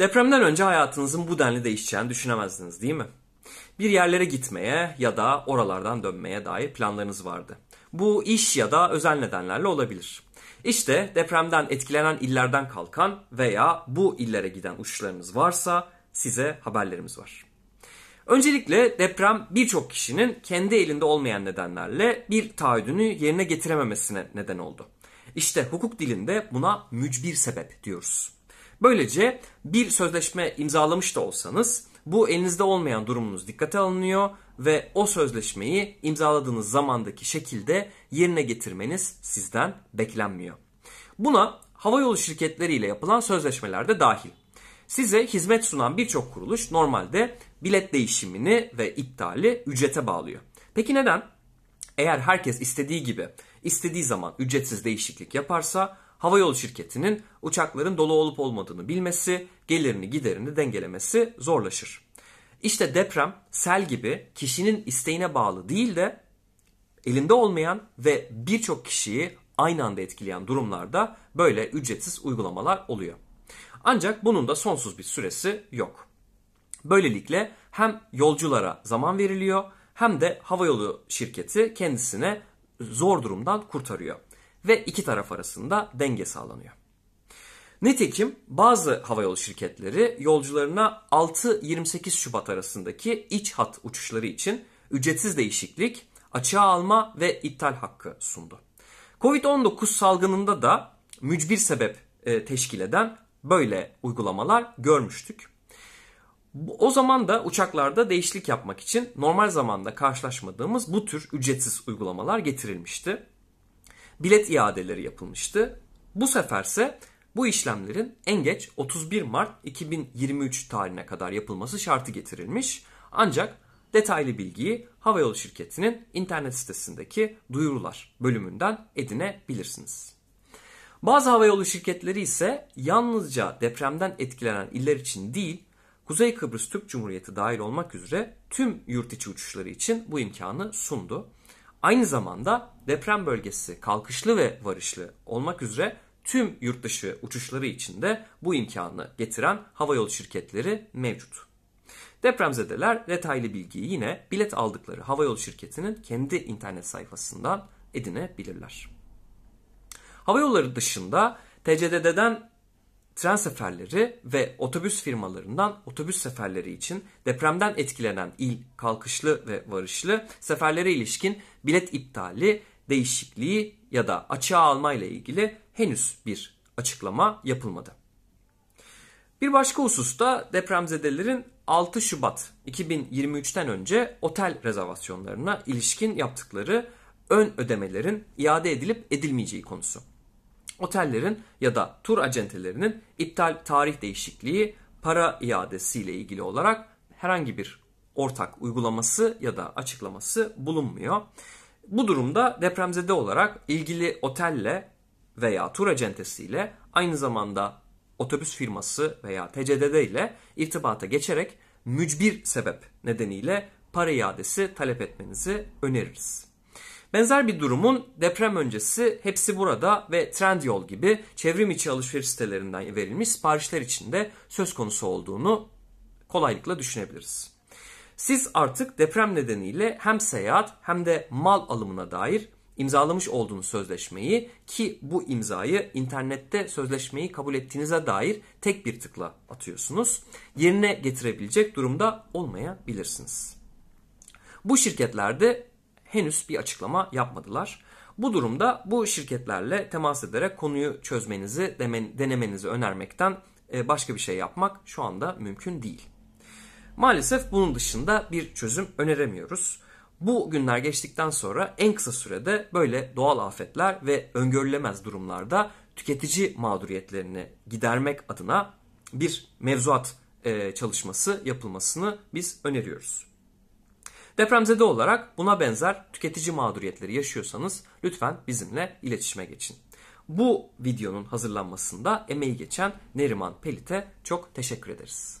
Depremden önce hayatınızın bu denli değişeceğini düşünemezdiniz değil mi? Bir yerlere gitmeye ya da oralardan dönmeye dair planlarınız vardı. Bu iş ya da özel nedenlerle olabilir. İşte depremden etkilenen illerden kalkan veya bu illere giden uçuşlarınız varsa size haberlerimiz var. Öncelikle deprem birçok kişinin kendi elinde olmayan nedenlerle bir taahhüdünü yerine getirememesine neden oldu. İşte hukuk dilinde buna mücbir sebep diyoruz. Böylece bir sözleşme imzalamış da olsanız bu elinizde olmayan durumunuz dikkate alınıyor ve o sözleşmeyi imzaladığınız zamandaki şekilde yerine getirmeniz sizden beklenmiyor. Buna havayolu şirketleriyle yapılan sözleşmeler de dahil. Size hizmet sunan birçok kuruluş normalde bilet değişimini ve iptali ücrete bağlıyor. Peki neden? Eğer herkes istediği gibi, istediği zaman ücretsiz değişiklik yaparsa havayolu şirketinin uçakların dolu olup olmadığını bilmesi, gelirini giderini dengelemesi zorlaşır. İşte deprem, sel gibi kişinin isteğine bağlı değil de elinde olmayan ve birçok kişiyi aynı anda etkileyen durumlarda böyle ücretsiz uygulamalar oluyor. Ancak bunun da sonsuz bir süresi yok. Böylelikle hem yolculara zaman veriliyor hem de havayolu şirketi kendisine zor durumdan kurtarıyor ve iki taraf arasında denge sağlanıyor. Nitekim bazı havayolu şirketleri yolcularına 6-28 Şubat arasındaki iç hat uçuşları için ücretsiz değişiklik, açığa alma ve iptal hakkı sundu. Covid-19 salgınında da mücbir sebep e, teşkil eden böyle uygulamalar görmüştük. O zaman da uçaklarda değişiklik yapmak için normal zamanda karşılaşmadığımız bu tür ücretsiz uygulamalar getirilmişti bilet iadeleri yapılmıştı. Bu seferse bu işlemlerin en geç 31 Mart 2023 tarihine kadar yapılması şartı getirilmiş. Ancak detaylı bilgiyi havayolu şirketinin internet sitesindeki duyurular bölümünden edinebilirsiniz. Bazı havayolu şirketleri ise yalnızca depremden etkilenen iller için değil, Kuzey Kıbrıs Türk Cumhuriyeti dahil olmak üzere tüm yurt içi uçuşları için bu imkanı sundu. Aynı zamanda deprem bölgesi kalkışlı ve varışlı olmak üzere tüm yurtdışı uçuşları için de bu imkanı getiren havayolu şirketleri mevcut. Depremzedeler detaylı bilgiyi yine bilet aldıkları havayolu şirketinin kendi internet sayfasından edinebilirler. Havayolları dışında TCDD'den tren seferleri ve otobüs firmalarından otobüs seferleri için depremden etkilenen il kalkışlı ve varışlı seferlere ilişkin bilet iptali, değişikliği ya da açığa alma ile ilgili henüz bir açıklama yapılmadı. Bir başka hususta depremzedelerin 6 Şubat 2023'ten önce otel rezervasyonlarına ilişkin yaptıkları ön ödemelerin iade edilip edilmeyeceği konusu otellerin ya da tur acentelerinin iptal tarih değişikliği para iadesi ile ilgili olarak herhangi bir ortak uygulaması ya da açıklaması bulunmuyor. Bu durumda depremzede olarak ilgili otelle veya tur acentesiyle aynı zamanda otobüs firması veya TCDD ile irtibata geçerek mücbir sebep nedeniyle para iadesi talep etmenizi öneririz. Benzer bir durumun deprem öncesi hepsi burada ve Trendyol gibi çevrim içi alışveriş sitelerinden verilmiş siparişler için de söz konusu olduğunu kolaylıkla düşünebiliriz. Siz artık deprem nedeniyle hem seyahat hem de mal alımına dair imzalamış olduğunuz sözleşmeyi ki bu imzayı internette sözleşmeyi kabul ettiğinize dair tek bir tıkla atıyorsunuz. Yerine getirebilecek durumda olmayabilirsiniz. Bu şirketlerde henüz bir açıklama yapmadılar. Bu durumda bu şirketlerle temas ederek konuyu çözmenizi, denemenizi önermekten e, başka bir şey yapmak şu anda mümkün değil. Maalesef bunun dışında bir çözüm öneremiyoruz. Bu günler geçtikten sonra en kısa sürede böyle doğal afetler ve öngörülemez durumlarda tüketici mağduriyetlerini gidermek adına bir mevzuat e, çalışması yapılmasını biz öneriyoruz. Depremzede olarak buna benzer tüketici mağduriyetleri yaşıyorsanız lütfen bizimle iletişime geçin. Bu videonun hazırlanmasında emeği geçen Neriman Pelit'e çok teşekkür ederiz.